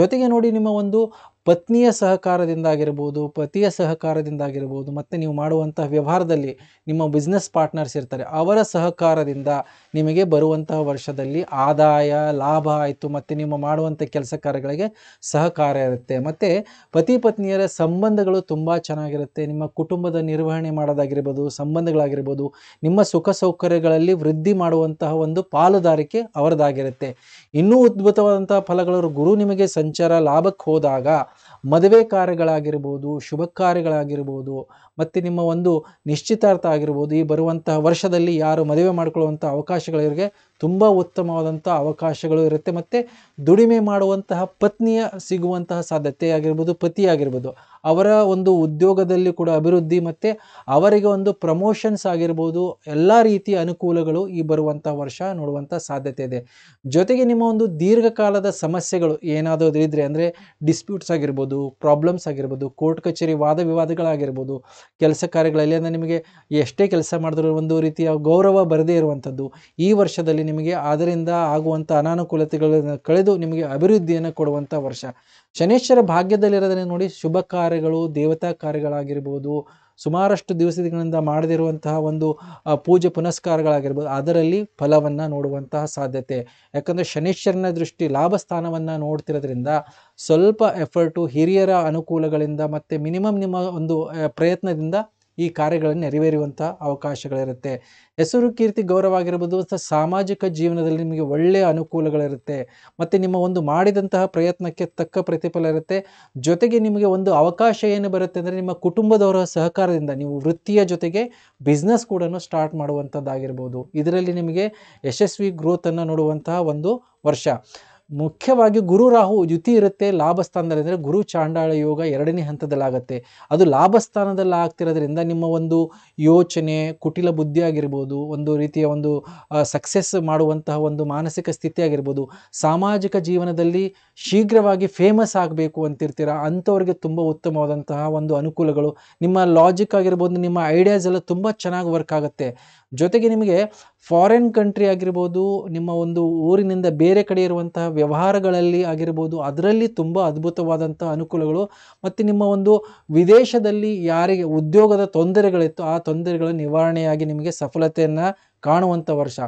Speaker 1: ಜೊತೆಗೆ ನೋಡಿ ನಿಮ್ಮ ಒಂದು ಪತ್ನಿಯ ಸಹಕಾರದಿಂದಾಗಿರ್ಬೋದು ಪತಿಯ ಸಹಕಾರದಿಂದಾಗಿರ್ಬೋದು ಮತ್ತು ನೀವು ಮಾಡುವಂತಹ ವ್ಯವಹಾರದಲ್ಲಿ ನಿಮ್ಮ ಬಿಸ್ನೆಸ್ ಪಾರ್ಟ್ನರ್ಸ್ ಇರ್ತಾರೆ ಅವರ ಸಹಕಾರದಿಂದ ನಿಮಗೆ ಬರುವಂತಹ ವರ್ಷದಲ್ಲಿ ಆದಾಯ ಲಾಭ ಆಯಿತು ಮತ್ತು ನಿಮ್ಮ ಮಾಡುವಂಥ ಕೆಲಸ ಕಾರ್ಯಗಳಿಗೆ ಸಹಕಾರ ಇರುತ್ತೆ ಮತ್ತು ಪತಿ ಪತ್ನಿಯರ ಸಂಬಂಧಗಳು ತುಂಬ ಚೆನ್ನಾಗಿರುತ್ತೆ ನಿಮ್ಮ ಕುಟುಂಬದ ನಿರ್ವಹಣೆ ಮಾಡೋದಾಗಿರ್ಬೋದು ಸಂಬಂಧಗಳಾಗಿರ್ಬೋದು ನಿಮ್ಮ ಸುಖ ಸೌಕರ್ಯಗಳಲ್ಲಿ ವೃದ್ಧಿ ಮಾಡುವಂತಹ ಒಂದು ಪಾಲುದಾರಿಕೆ ಅವರದಾಗಿರುತ್ತೆ ಇನ್ನೂ ಉದ್ಭುತವಾದಂತಹ ಫಲಗಳವರು ಗುರು ನಿಮಗೆ ಸಂಚಾರ ಲಾಭಕ್ಕೆ ಹೋದಾಗ ಮದುವೆ ಕಾರ್ಯಗಳಾಗಿರ್ಬೋದು ಶುಭ ಕಾರ್ಯಗಳಾಗಿರ್ಬೋದು ಮತ್ತು ನಿಮ್ಮ ಒಂದು ನಿಶ್ಚಿತಾರ್ಥ ಆಗಿರ್ಬೋದು ಈ ಬರುವಂತಹ ವರ್ಷದಲ್ಲಿ ಯಾರು ಮದುವೆ ಮಾಡಿಕೊಳ್ಳುವಂಥ ಅವಕಾಶಗಳಿವರಿಗೆ ತುಂಬ ಉತ್ತಮವಾದಂಥ ಅವಕಾಶಗಳು ಇರುತ್ತೆ ಮತ್ತು ದುಡಿಮೆ ಮಾಡುವಂತಹ ಪತ್ನಿಯ ಸಿಗುವಂತಹ ಸಾಧ್ಯತೆ ಆಗಿರ್ಬೋದು ಪತಿ ಆಗಿರ್ಬೋದು ಅವರ ಒಂದು ಉದ್ಯೋಗದಲ್ಲಿ ಕೂಡ ಅಭಿವೃದ್ಧಿ ಮತ್ತು ಅವರಿಗೆ ಒಂದು ಪ್ರಮೋಷನ್ಸ್ ಆಗಿರ್ಬೋದು ಎಲ್ಲ ರೀತಿಯ ಅನುಕೂಲಗಳು ಈ ಬರುವಂಥ ವರ್ಷ ನೋಡುವಂಥ ಸಾಧ್ಯತೆ ಇದೆ ಜೊತೆಗೆ ನಿಮ್ಮ ಒಂದು ದೀರ್ಘಕಾಲದ ಸಮಸ್ಯೆಗಳು ಏನಾದರೂ ಇದ್ದರೆ ಅಂದರೆ ಡಿಸ್ಪ್ಯೂಟ್ಸ್ ಆಗಿರ್ಬೋದು ಪ್ರಾಬ್ಲಮ್ಸ್ ಆಗಿರ್ಬೋದು ಕೋರ್ಟ್ ಕಚೇರಿ ವಾದ ವಿವಾದಗಳಾಗಿರ್ಬೋದು ಕೆಲಸ ಕಾರ್ಯಗಳಲ್ಲಿ ಅಂದರೆ ನಿಮಗೆ ಎಷ್ಟೇ ಕೆಲಸ ಮಾಡಿದ್ರೂ ಒಂದು ರೀತಿಯ ಗೌರವ ಬರದೇ ಇರುವಂಥದ್ದು ಈ ವರ್ಷದಲ್ಲಿ ನಿಮಗೆ ಅದರಿಂದ ಆಗುವಂಥ ಅನಾನುಕೂಲತೆಗಳನ್ನು ಕಳೆದು ನಿಮಗೆ ಅಭಿವೃದ್ಧಿಯನ್ನು ಕೊಡುವಂಥ ವರ್ಷ ಶನೇಶ್ವರ ಭಾಗ್ಯದಲ್ಲಿರೋದನ್ನು ನೋಡಿ ಶುಭ ಕಾರ್ಯಗಳು ದೇವತಾ ಕಾರ್ಯಗಳಾಗಿರ್ಬೋದು ಸುಮಾರಷ್ಟು ದಿವಸಗಳಿಂದ ಮಾಡದಿರುವಂತಹ ಒಂದು ಪೂಜೆ ಪುನಸ್ಕಾರಗಳಾಗಿರ್ಬೋದು ಅದರಲ್ಲಿ ಫಲವನ್ನು ನೋಡುವಂತಹ ಸಾಧ್ಯತೆ ಯಾಕಂದರೆ ಶನೀಶ್ವರನ ದೃಷ್ಟಿ ಲಾಭ ಸ್ಥಾನವನ್ನು ನೋಡ್ತಿರೋದ್ರಿಂದ ಸ್ವಲ್ಪ ಎಫರ್ಟು ಹಿರಿಯರ ಅನುಕೂಲಗಳಿಂದ ಮತ್ತು ಮಿನಿಮಮ್ ನಿಮ್ಮ ಒಂದು ಪ್ರಯತ್ನದಿಂದ ಈ ಕಾರ್ಯಗಳನ್ನು ನೆರವೇರುವಂಥ ಅವಕಾಶಗಳಿರುತ್ತೆ ಹೆಸರು ಕೀರ್ತಿ ಗೌರವ ಆಗಿರ್ಬೋದು ಅಥವಾ ಸಾಮಾಜಿಕ ಜೀವನದಲ್ಲಿ ನಿಮಗೆ ಒಳ್ಳೆಯ ಅನುಕೂಲಗಳಿರುತ್ತೆ ಮತ್ತು ನಿಮ್ಮ ಒಂದು ಮಾಡಿದಂತಹ ಪ್ರಯತ್ನಕ್ಕೆ ತಕ್ಕ ಪ್ರತಿಫಲ ಇರುತ್ತೆ ಜೊತೆಗೆ ನಿಮಗೆ ಒಂದು ಅವಕಾಶ ಏನು ಬರುತ್ತೆ ಅಂದರೆ ನಿಮ್ಮ ಕುಟುಂಬದವರ ಸಹಕಾರದಿಂದ ನೀವು ವೃತ್ತಿಯ ಜೊತೆಗೆ ಬಿಸ್ನೆಸ್ ಕೂಡ ಸ್ಟಾರ್ಟ್ ಮಾಡುವಂಥದ್ದಾಗಿರ್ಬೋದು ಇದರಲ್ಲಿ ನಿಮಗೆ ಯಶಸ್ವಿ ಗ್ರೋತನ್ನು ನೋಡುವಂತಹ ಒಂದು ವರ್ಷ ಮುಖ್ಯವಾಗಿ ಗುರು ರಾಹು ಯುತಿ ಇರುತ್ತೆ ಲಾಭಸ್ಥಾನದಲ್ಲಿ ಅಂದರೆ ಗುರು ಚಾಂಡಾಳ ಯೋಗ ಎರಡನೇ ಹಂತದಲ್ಲಾಗುತ್ತೆ ಅದು ಲಾಭಸ್ಥಾನದಲ್ಲಿ ಆಗ್ತಿರೋದ್ರಿಂದ ನಿಮ್ಮ ಒಂದು ಯೋಚನೆ ಕುಟಿಲ ಬುದ್ಧಿ ಆಗಿರ್ಬೋದು ಒಂದು ರೀತಿಯ ಒಂದು ಸಕ್ಸಸ್ ಮಾಡುವಂತಹ ಒಂದು ಮಾನಸಿಕ ಸ್ಥಿತಿ ಆಗಿರ್ಬೋದು ಸಾಮಾಜಿಕ ಜೀವನದಲ್ಲಿ ಶೀಘ್ರವಾಗಿ ಫೇಮಸ್ ಆಗಬೇಕು ಅಂತಿರ್ತೀರ ಅಂಥವ್ರಿಗೆ ತುಂಬ ಉತ್ತಮವಾದಂತಹ ಒಂದು ಅನುಕೂಲಗಳು ನಿಮ್ಮ ಲಾಜಿಕ್ ಆಗಿರ್ಬೋದು ನಿಮ್ಮ ಐಡಿಯಾಸ್ ಎಲ್ಲ ತುಂಬ ಚೆನ್ನಾಗಿ ವರ್ಕ್ ಆಗುತ್ತೆ ಜೊತೆಗೆ ನಿಮಗೆ ಫಾರಿನ್ ಕಂಟ್ರಿ ಆಗಿರ್ಬೋದು ನಿಮ್ಮ ಒಂದು ಊರಿನಿಂದ ಬೇರೆ ಕಡೆ ಇರುವಂತಹ ವ್ಯವಹಾರಗಳಲ್ಲಿ ಆಗಿರ್ಬೋದು ಅದರಲ್ಲಿ ತುಂಬ ಅದ್ಭುತವಾದಂಥ ಅನುಕೂಲಗಳು ಮತ್ತು ನಿಮ್ಮ ಒಂದು ವಿದೇಶದಲ್ಲಿ ಯಾರಿಗೆ ಉದ್ಯೋಗದ ತೊಂದರೆಗಳಿತ್ತು ಆ ತೊಂದರೆಗಳ ನಿವಾರಣೆಯಾಗಿ ನಿಮಗೆ ಸಫಲತೆಯನ್ನು ಕಾಣುವಂಥ ವರ್ಷ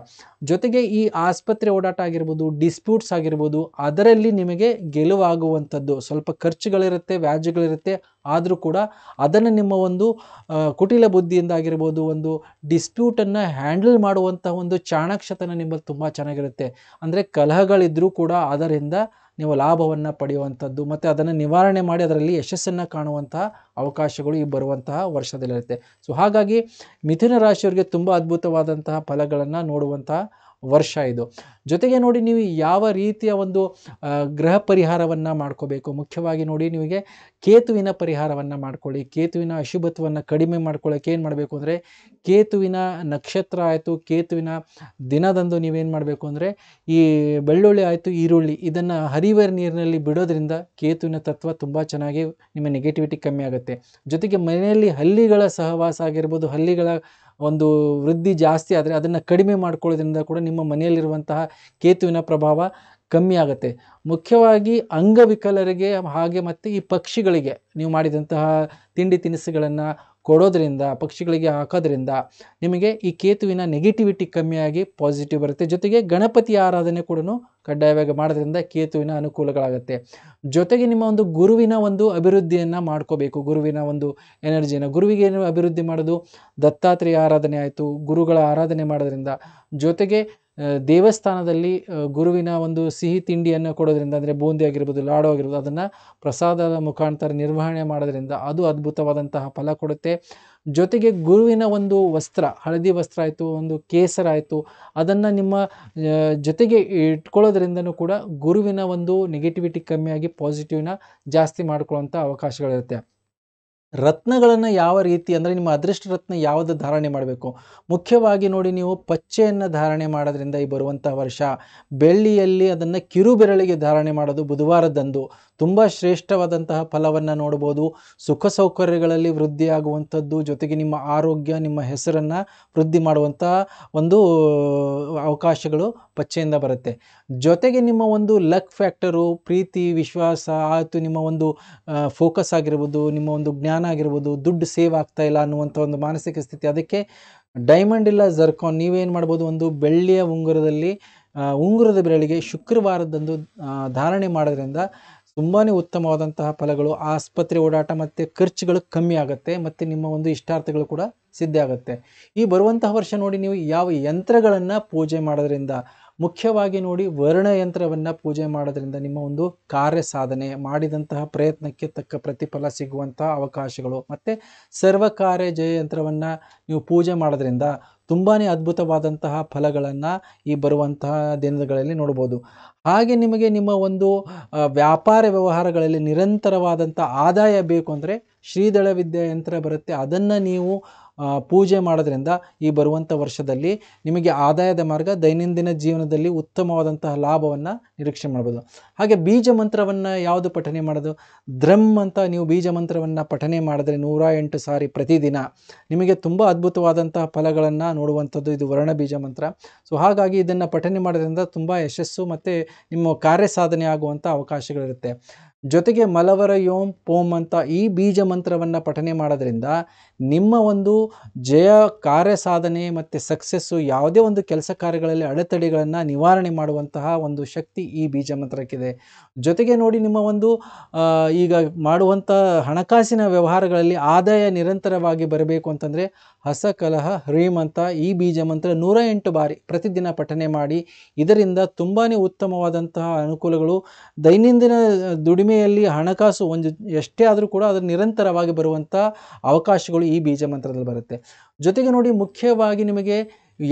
Speaker 1: ಜೊತೆಗೆ ಈ ಆಸ್ಪತ್ರೆ ಓಡಾಟ ಆಗಿರ್ಬೋದು ಡಿಸ್ಪ್ಯೂಟ್ಸ್ ಆಗಿರ್ಬೋದು ಅದರಲ್ಲಿ ನಿಮಗೆ ಗೆಲುವಾಗುವಂಥದ್ದು ಸ್ವಲ್ಪ ಖರ್ಚುಗಳಿರುತ್ತೆ ವ್ಯಾಜ್ಯಗಳಿರುತ್ತೆ ಆದರೂ ಕೂಡ ಅದನ್ನು ನಿಮ್ಮ ಒಂದು ಕುಟಿಲ ಬುದ್ಧಿಯಿಂದ ಆಗಿರ್ಬೋದು ಒಂದು ಡಿಸ್ಪ್ಯೂಟನ್ನು ಹ್ಯಾಂಡಲ್ ಮಾಡುವಂಥ ಒಂದು ಚಾಣಾಕ್ಷತನ ನಿಮ್ಮಲ್ಲಿ ತುಂಬ ಚೆನ್ನಾಗಿರುತ್ತೆ ಅಂದರೆ ಕಲಹಗಳಿದ್ದರೂ ಕೂಡ ಅದರಿಂದ ನೀವು ಲಾಭವನ್ನು ಪಡೆಯುವಂಥದ್ದು ಮತ್ತು ಅದನ್ನು ನಿವಾರಣೆ ಮಾಡಿ ಅದರಲ್ಲಿ ಯಶಸ್ಸನ್ನು ಕಾಣುವಂತಹ ಅವಕಾಶಗಳು ಈ ಬರುವಂತಹ ವರ್ಷದಲ್ಲಿರುತ್ತೆ ಸೊ ಹಾಗಾಗಿ ಮಿಥುನ ರಾಶಿಯವರಿಗೆ ತುಂಬ ಅದ್ಭುತವಾದಂತಹ ಫಲಗಳನ್ನು ನೋಡುವಂತಹ ವರ್ಷ ಇದು ಜೊತೆಗೆ ನೋಡಿ ನೀವು ಯಾವ ರೀತಿಯ ಒಂದು ಗ್ರಹ ಪರಿಹಾರವನ್ನು ಮಾಡ್ಕೋಬೇಕು ಮುಖ್ಯವಾಗಿ ನೋಡಿ ನಿಮಗೆ ಕೇತುವಿನ ಪರಿಹಾರವನ್ನು ಮಾಡ್ಕೊಳ್ಳಿ ಕೇತುವಿನ ಅಶುಭತ್ವವನ್ನು ಕಡಿಮೆ ಮಾಡ್ಕೊಳ್ಳೋಕೆ ಏನು ಮಾಡಬೇಕು ಅಂದರೆ ಕೇತುವಿನ ನಕ್ಷತ್ರ ಆಯಿತು ಕೇತುವಿನ ದಿನದಂದು ನೀವೇನು ಮಾಡಬೇಕು ಅಂದರೆ ಈ ಬೆಳ್ಳುಳ್ಳಿ ಆಯಿತು ಈರುಳ್ಳಿ ಇದನ್ನು ಹರಿವರ್ ನೀರಿನಲ್ಲಿ ಬಿಡೋದ್ರಿಂದ ಕೇತುವಿನ ತತ್ವ ತುಂಬ ಚೆನ್ನಾಗಿ ನಿಮ್ಮ ನೆಗೆಟಿವಿಟಿ ಕಮ್ಮಿ ಆಗುತ್ತೆ ಜೊತೆಗೆ ಮನೆಯಲ್ಲಿ ಹಲ್ಲಿಗಳ ಸಹವಾಸ ಆಗಿರ್ಬೋದು ಹಲ್ಲಿಗಳ ಒಂದು ವೃದ್ಧಿ ಜಾಸ್ತಿ ಆದರೆ ಅದನ್ನು ಕಡಿಮೆ ಮಾಡ್ಕೊಳ್ಳೋದ್ರಿಂದ ಕೂಡ ನಿಮ್ಮ ಮನೆಯಲ್ಲಿರುವಂತಹ ಕೇತುವಿನ ಪ್ರಭಾವ ಕಮ್ಮಿ ಆಗುತ್ತೆ ಮುಖ್ಯವಾಗಿ ಅಂಗವಿಕಲರಿಗೆ ಹಾಗೆ ಮತ್ತು ಈ ಪಕ್ಷಿಗಳಿಗೆ ನೀವು ಮಾಡಿದಂತಹ ತಿಂಡಿ ತಿನಿಸುಗಳನ್ನು ಕೊಡೋದರಿಂದ ಪಕ್ಷಿಗಳಿಗೆ ಹಾಕೋದ್ರಿಂದ ನಿಮಗೆ ಈ ಕೇತುವಿನ ನೆಗೆಟಿವಿಟಿ ಕಮ್ಮಿಯಾಗಿ ಪಾಸಿಟಿವ್ ಬರುತ್ತೆ ಜೊತೆಗೆ ಗಣಪತಿ ಆರಾಧನೆ ಕೂಡ ಕಡ್ಡಾಯವಾಗಿ ಮಾಡೋದ್ರಿಂದ ಕೇತುವಿನ ಅನುಕೂಲಗಳಾಗುತ್ತೆ ಜೊತೆಗೆ ನಿಮ್ಮ ಒಂದು ಗುರುವಿನ ಒಂದು ಅಭಿವೃದ್ಧಿಯನ್ನು ಮಾಡ್ಕೋಬೇಕು ಗುರುವಿನ ಒಂದು ಎನರ್ಜಿಯನ್ನು ಗುರುವಿಗೆ ಏನು ಅಭಿವೃದ್ಧಿ ಮಾಡೋದು ದತ್ತಾತ್ರೇಯ ಆರಾಧನೆ ಆಯಿತು ಗುರುಗಳ ಆರಾಧನೆ ಮಾಡೋದ್ರಿಂದ ಜೊತೆಗೆ ದೇವಸ್ಥಾನದಲ್ಲಿ ಗುರುವಿನ ಒಂದು ಸಿಹಿ ತಿಂಡಿಯನ್ನು ಕೊಡೋದ್ರಿಂದ ಅಂದರೆ ಬೂಂದಿ ಆಗಿರ್ಬೋದು ಲಾಡು ಆಗಿರ್ಬೋದು ಅದನ್ನು ಪ್ರಸಾದದ ಮುಖಾಂತರ ನಿರ್ವಹಣೆ ಮಾಡೋದ್ರಿಂದ ಅದು ಅದ್ಭುತವಾದಂತಹ ಫಲ ಕೊಡುತ್ತೆ ಜೊತೆಗೆ ಗುರುವಿನ ಒಂದು ವಸ್ತ್ರ ಹಳದಿ ವಸ್ತ್ರ ಆಯಿತು ಒಂದು ಕೇಸರ ಆಯಿತು ಅದನ್ನು ನಿಮ್ಮ ಜೊತೆಗೆ ಇಟ್ಕೊಳ್ಳೋದ್ರಿಂದನೂ ಕೂಡ ಗುರುವಿನ ಒಂದು ನೆಗೆಟಿವಿಟಿ ಕಮ್ಮಿಯಾಗಿ ಪಾಸಿಟಿವ್ನ ಜಾಸ್ತಿ ಮಾಡ್ಕೊಳ್ಳೋಂಥ ಅವಕಾಶಗಳಿರುತ್ತೆ ರತ್ನಗಳನ್ನು ಯಾವ ರೀತಿ ಅಂದರೆ ನಿಮ್ಮ ಅದೃಷ್ಟ ರತ್ನ ಯಾವುದು ಧಾರಣೆ ಮಾಡಬೇಕು ಮುಖ್ಯವಾಗಿ ನೋಡಿ ನೀವು ಪಚ್ಚೆಯನ್ನು ಧಾರಣೆ ಮಾಡೋದ್ರಿಂದ ಈ ಬರುವಂಥ ವರ್ಷ ಬೆಳ್ಳಿಯಲ್ಲಿ ಅದನ್ನು ಕಿರುಬೆರಳಿಗೆ ಧಾರಣೆ ಮಾಡೋದು ಬುಧವಾರದಂದು ತುಂಬ ಶ್ರೇಷ್ಠವಾದಂತಹ ಫಲವನ್ನು ನೋಡ್ಬೋದು ಸುಖ ಸೌಕರ್ಯಗಳಲ್ಲಿ ವೃದ್ಧಿಯಾಗುವಂಥದ್ದು ಜೊತೆಗೆ ನಿಮ್ಮ ಆರೋಗ್ಯ ನಿಮ್ಮ ಹೆಸರನ್ನು ವೃದ್ಧಿ ಮಾಡುವಂಥ ಒಂದು ಅವಕಾಶಗಳು ಪಚ್ಚೆಯಿಂದ ಬರುತ್ತೆ ಜೊತೆಗೆ ನಿಮ್ಮ ಒಂದು ಲಕ್ ಫ್ಯಾಕ್ಟರು ಪ್ರೀತಿ ವಿಶ್ವಾಸ ಆಯಿತು ನಿಮ್ಮ ಒಂದು ಫೋಕಸ್ ಆಗಿರ್ಬೋದು ನಿಮ್ಮ ಒಂದು ಜ್ಞಾನ ಆಗಿರ್ಬೋದು ದುಡ್ಡು ಸೇವ್ ಆಗ್ತಾ ಇಲ್ಲ ಅನ್ನುವಂಥ ಒಂದು ಮಾನಸಿಕ ಸ್ಥಿತಿ ಅದಕ್ಕೆ ಡೈಮಂಡ್ ಇಲ್ಲ ಜರ್ಕಾನ್ ನೀವೇನು ಮಾಡ್ಬೋದು ಒಂದು ಬೆಳ್ಳಿಯ ಉಂಗುರದಲ್ಲಿ ಉಂಗುರದ ಬೆರಳಿಗೆ ಶುಕ್ರವಾರದಂದು ಧಾರಣೆ ಮಾಡೋದ್ರಿಂದ ತುಂಬಾ ಉತ್ತಮವಾದಂತಹ ಫಲಗಳು ಆಸ್ಪತ್ರೆ ಓಡಾಟ ಮತ್ತು ಖರ್ಚುಗಳು ಕಮ್ಮಿ ಆಗುತ್ತೆ ಮತ್ತು ನಿಮ್ಮ ಒಂದು ಇಷ್ಟಾರ್ಥಗಳು ಕೂಡ ಸಿದ್ಧ ಆಗುತ್ತೆ ಈ ಬರುವಂತಹ ವರ್ಷ ನೋಡಿ ನೀವು ಯಾವ ಯಂತ್ರಗಳನ್ನು ಪೂಜೆ ಮಾಡೋದ್ರಿಂದ ಮುಖ್ಯವಾಗಿ ನೋಡಿ ವರ್ಣಯಂತ್ರವನ್ನು ಪೂಜೆ ಮಾಡೋದ್ರಿಂದ ನಿಮ್ಮ ಒಂದು ಕಾರ್ಯ ಸಾಧನೆ ಮಾಡಿದಂತಹ ಪ್ರಯತ್ನಕ್ಕೆ ತಕ್ಕ ಪ್ರತಿಫಲ ಸಿಗುವಂತಹ ಅವಕಾಶಗಳು ಮತ್ತು ಸರ್ವಕಾರ್ಯ ಜಯಯಂತ್ರವನ್ನು ನೀವು ಪೂಜೆ ಮಾಡೋದ್ರಿಂದ ತುಂಬಾ ಅದ್ಭುತವಾದಂತಹ ಫಲಗಳನ್ನು ಈ ಬರುವಂತಹ ದಿನಗಳಲ್ಲಿ ನೋಡ್ಬೋದು ಹಾಗೆ ನಿಮಗೆ ನಿಮ್ಮ ಒಂದು ವ್ಯಾಪಾರ ವ್ಯವಹಾರಗಳಲ್ಲಿ ನಿರಂತರವಾದಂಥ ಆದಾಯ ಬೇಕು ಅಂದರೆ ಶ್ರೀದಳ ಯಂತ್ರ ಬರುತ್ತೆ ಅದನ್ನು ನೀವು ಪೂಜೆ ಮಾಡೋದ್ರಿಂದ ಈ ಬರುವಂಥ ವರ್ಷದಲ್ಲಿ ನಿಮಗೆ ಆದಾಯದ ಮಾರ್ಗ ದೈನಂದಿನ ಜೀವನದಲ್ಲಿ ಉತ್ತಮವಾದಂತಹ ಲಾಭವನ್ನು ನಿರೀಕ್ಷೆ ಮಾಡ್ಬೋದು ಹಾಗೆ ಬೀಜ ಮಂತ್ರವನ್ನು ಯಾವುದು ಪಠನೆ ಮಾಡೋದು ದ್ರಮ್ ಅಂತ ನೀವು ಬೀಜ ಮಂತ್ರವನ್ನು ಪಠನೆ ಮಾಡಿದ್ರೆ ನೂರ ಎಂಟು ಸಾರಿ ಪ್ರತಿದಿನ ನಿಮಗೆ ತುಂಬ ಅದ್ಭುತವಾದಂತಹ ಫಲಗಳನ್ನು ನೋಡುವಂಥದ್ದು ಇದು ವರ್ಣ ಬೀಜ ಮಂತ್ರ ಸೊ ಹಾಗಾಗಿ ಇದನ್ನು ಪಠನೆ ಮಾಡೋದ್ರಿಂದ ತುಂಬ ಯಶಸ್ಸು ಮತ್ತು ನಿಮ್ಮ ಕಾರ್ಯ ಸಾಧನೆ ಆಗುವಂಥ ಅವಕಾಶಗಳಿರುತ್ತೆ ಜೊತೆಗೆ ಮಲವರ ಯೋಮ್ ಪೋಮ್ ಅಂತ ಈ ಬೀಜ ಮಂತ್ರವನ್ನು ಪಠನೆ ಮಾಡೋದ್ರಿಂದ ನಿಮ್ಮ ಒಂದು ಜಯ ಕಾರ್ಯ ಸಾಧನೆ ಮತ್ತು ಸಕ್ಸಸ್ಸು ಯಾವುದೇ ಒಂದು ಕೆಲಸ ಕಾರ್ಯಗಳಲ್ಲಿ ಅಡೆತಡೆಗಳನ್ನು ನಿವಾರಣೆ ಮಾಡುವಂತಹ ಒಂದು ಶಕ್ತಿ ಈ ಬೀಜ ಮಂತ್ರಕ್ಕಿದೆ ಜೊತೆಗೆ ನೋಡಿ ನಿಮ್ಮ ಒಂದು ಈಗ ಮಾಡುವಂಥ ಹಣಕಾಸಿನ ವ್ಯವಹಾರಗಳಲ್ಲಿ ಆದಾಯ ನಿರಂತರವಾಗಿ ಬರಬೇಕು ಅಂತಂದರೆ ಹಸಕಲಹ ಹ್ರೀಮಂತ ಈ ಬೀಜ ಮಂತ್ರ ನೂರ ಎಂಟು ಬಾರಿ ಪ್ರತಿದಿನ ಪಠನೆ ಮಾಡಿ ಇದರಿಂದ ತುಂಬಾ ಉತ್ತಮವಾದಂತಹ ಅನುಕೂಲಗಳು ದೈನಂದಿನ ದುಡಿಮೆಯಲ್ಲಿ ಹಣಕಾಸು ಒಂದು ಎಷ್ಟೇ ಆದರೂ ಕೂಡ ಅದು ನಿರಂತರವಾಗಿ ಬರುವಂಥ ಅವಕಾಶಗಳು ಈ ಬೀಜ ಮಂತ್ರದಲ್ಲಿ ಬರುತ್ತೆ ಜೊತೆಗೆ ನೋಡಿ ಮುಖ್ಯವಾಗಿ ನಿಮಗೆ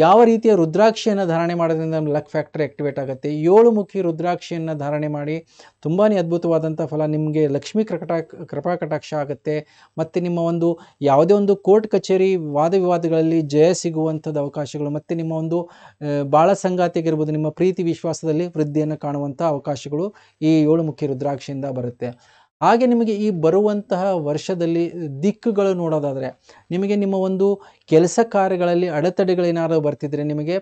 Speaker 1: ಯಾವ ರೀತಿಯ ರುದ್ರಾಕ್ಷಿಯನ್ನು ಧಾರಣೆ ಮಾಡೋದ್ರಿಂದ ನಮ್ಮ ಲಕ್ ಫ್ಯಾಕ್ಟ್ರಿ ಆ್ಯಕ್ಟಿವೇಟ್ ಆಗುತ್ತೆ ಏಳು ಮುಖಿ ರುದ್ರಾಕ್ಷಿಯನ್ನು ಧಾರಣೆ ಮಾಡಿ ತುಂಬಾ ಅದ್ಭುತವಾದಂಥ ಫಲ ನಿಮಗೆ ಲಕ್ಷ್ಮೀ ಕ್ರಕಟಾ ಕೃಪಾ ಕಟಾಕ್ಷ ಆಗುತ್ತೆ ಮತ್ತು ನಿಮ್ಮ ಒಂದು ಯಾವುದೇ ಒಂದು ಕೋರ್ಟ್ ಕಚೇರಿ ವಾದ ವಿವಾದಗಳಲ್ಲಿ ಜಯ ಸಿಗುವಂಥದ್ದು ಅವಕಾಶಗಳು ಮತ್ತು ನಿಮ್ಮ ಒಂದು ಬಾಳ ಸಂಗಾತಿಯಾಗಿರ್ಬೋದು ನಿಮ್ಮ ಪ್ರೀತಿ ವಿಶ್ವಾಸದಲ್ಲಿ ವೃದ್ಧಿಯನ್ನು ಕಾಣುವಂಥ ಅವಕಾಶಗಳು ಈ ಏಳು ಮುಖಿ ರುದ್ರಾಕ್ಷಿಯಿಂದ ಬರುತ್ತೆ ಹಾಗೆ ನಿಮಗೆ ಈ ಬರುವಂತಹ ವರ್ಷದಲ್ಲಿ ದಿಕ್ಕುಗಳು ನೋಡೋದಾದರೆ ನಿಮಗೆ ನಿಮ್ಮ ಒಂದು ಕೆಲಸ ಕಾರ್ಯಗಳಲ್ಲಿ ಅಡೆತಡೆಗಳೇನಾದರೂ ಬರ್ತಿದ್ರೆ ನಿಮಗೆ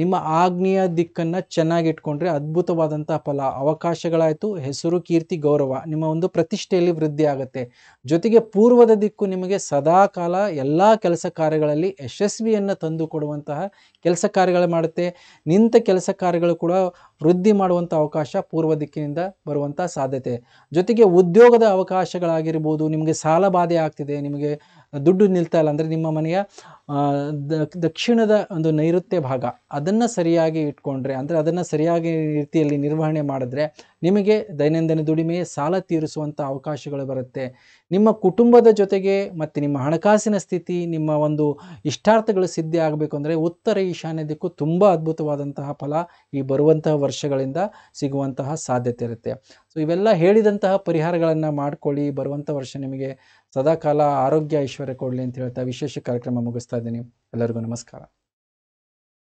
Speaker 1: ನಿಮ್ಮ ಆಗ್ನೇಯ ದಿಕ್ಕನ್ನು ಚೆನ್ನಾಗಿಟ್ಕೊಂಡ್ರೆ ಅದ್ಭುತವಾದಂಥ ಫಲ ಅವಕಾಶಗಳಾಯಿತು ಹೆಸರು ಕೀರ್ತಿ ಗೌರವ ನಿಮ್ಮ ಒಂದು ಪ್ರತಿಷ್ಠೆಯಲ್ಲಿ ವೃದ್ಧಿ ಆಗುತ್ತೆ ಜೊತೆಗೆ ಪೂರ್ವದ ದಿಕ್ಕು ನಿಮಗೆ ಸದಾಕಾಲ ಎಲ್ಲ ಕೆಲಸ ಕಾರ್ಯಗಳಲ್ಲಿ ಯಶಸ್ವಿಯನ್ನು ತಂದು ಕೊಡುವಂತಹ ಕೆಲಸ ಕಾರ್ಯಗಳು ಮಾಡುತ್ತೆ ನಿಂತ ಕೆಲಸ ಕಾರ್ಯಗಳು ಕೂಡ ವೃದ್ಧಿ ಮಾಡುವಂಥ ಅವಕಾಶ ಪೂರ್ವ ದಿಕ್ಕಿನಿಂದ ಬರುವಂಥ ಸಾಧ್ಯತೆ ಜೊತೆಗೆ ಉದ್ ಉದ್ಯೋಗದ ಅವಕಾಶಗಳಾಗಿರ್ಬೋದು ನಿಮಗೆ ಸಾಲ ಬಾಧೆ ಆಗ್ತಿದೆ ನಿಮಗೆ ದುಡ್ಡು ನಿಲ್ತಾ ಇಲ್ಲ ಅಂದರೆ ನಿಮ್ಮ ಮನೆಯ ದಕ್ಷಿಣದ ಒಂದು ನೈಋತ್ಯ ಭಾಗ ಅದನ್ನು ಸರಿಯಾಗಿ ಇಟ್ಕೊಂಡ್ರೆ ಅಂದರೆ ಅದನ್ನು ಸರಿಯಾಗಿ ರೀತಿಯಲ್ಲಿ ನಿರ್ವಹಣೆ ಮಾಡಿದ್ರೆ ನಿಮಗೆ ದೈನಂದಿನ ದುಡಿಮೆ ಸಾಲ ತೀರಿಸುವಂಥ ಅವಕಾಶಗಳು ಬರುತ್ತೆ ನಿಮ್ಮ ಕುಟುಂಬದ ಜೊತೆಗೆ ಮತ್ತು ನಿಮ್ಮ ಹಣಕಾಸಿನ ಸ್ಥಿತಿ ನಿಮ್ಮ ಒಂದು ಇಷ್ಟಾರ್ಥಗಳು ಸಿದ್ಧಿ ಆಗಬೇಕು ಅಂದರೆ ಉತ್ತರ ಈಶಾನ್ಯದಕ್ಕೂ ತುಂಬ ಅದ್ಭುತವಾದಂತಹ ಫಲ ಈ ಬರುವಂತಹ ವರ್ಷಗಳಿಂದ ಸಿಗುವಂತಹ ಸಾಧ್ಯತೆ ಇರುತ್ತೆ ಸೊ ಇವೆಲ್ಲ ಹೇಳಿದಂತಹ ಪರಿಹಾರಗಳನ್ನು ಮಾಡಿಕೊಳ್ಳಿ ಬರುವಂಥ ವರ್ಷ ನಿಮಗೆ ಸದಾಕಾಲ ಆರೋಗ್ಯ ಐಶ್ವರ್ಯ ಕೊಡಲಿ ಅಂತ ಹೇಳ್ತಾ ವಿಶೇಷ ಕಾರ್ಯಕ್ರಮ ಮುಗಿಸ್ತಾ ಇದ್ದೀನಿ ಎಲ್ಲರಿಗೂ ನಮಸ್ಕಾರ